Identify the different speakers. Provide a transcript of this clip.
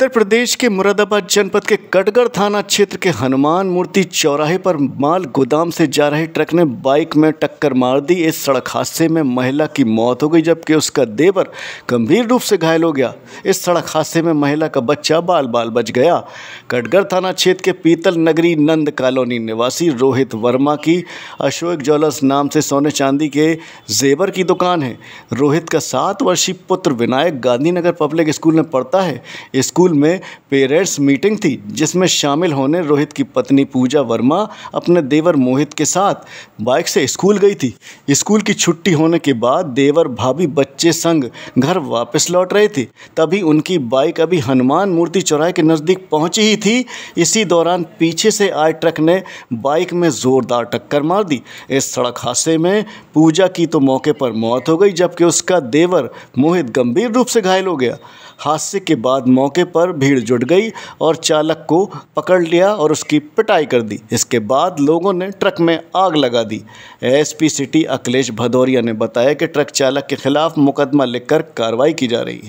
Speaker 1: उत्तर प्रदेश के मुरादाबाद जनपद के कटगढ़ थाना क्षेत्र के हनुमान मूर्ति चौराहे पर माल गोदाम से जा रहे ट्रक ने बाइक में टक्कर मार दी इस सड़क हादसे में महिला की मौत हो गई जबकि उसका देवर गंभीर रूप से घायल हो गया इस सड़क हादसे में महिला का बच्चा बाल बाल बच गया कटगढ़ थाना क्षेत्र के पीतल नगरी नंद कॉलोनी निवासी रोहित वर्मा की अशोक ज्वेलर्स नाम से सोने चांदी के जेवर की दुकान है रोहित का सात वर्षीय पुत्र विनायक गांधीनगर पब्लिक स्कूल में पढ़ता है स्कूल स्कूल में पेरेंट्स मीटिंग थी जिसमें शामिल होने रोहित की पत्नी पूजा वर्मा अपने देवर मोहित के साथ बाइक से स्कूल गई थी स्कूल की छुट्टी होने के बाद देवर भाभी बच्चे संग घर वापस लौट रहे थे तभी उनकी बाइक अभी हनुमान मूर्ति चौराहे के नज़दीक पहुंची ही थी इसी दौरान पीछे से आए ट्रक ने बाइक में ज़ोरदार टक्कर मार दी इस सड़क हादसे में पूजा की तो मौके पर मौत हो गई जबकि उसका देवर मोहित गंभीर रूप से घायल हो गया हादसे के बाद मौके पर पर भीड़ जुट गई और चालक को पकड़ लिया और उसकी पिटाई कर दी इसके बाद लोगों ने ट्रक में आग लगा दी एसपी सिटी अखिलेश भदौरिया ने बताया कि ट्रक चालक के खिलाफ मुकदमा लिखकर कार्रवाई की जा रही है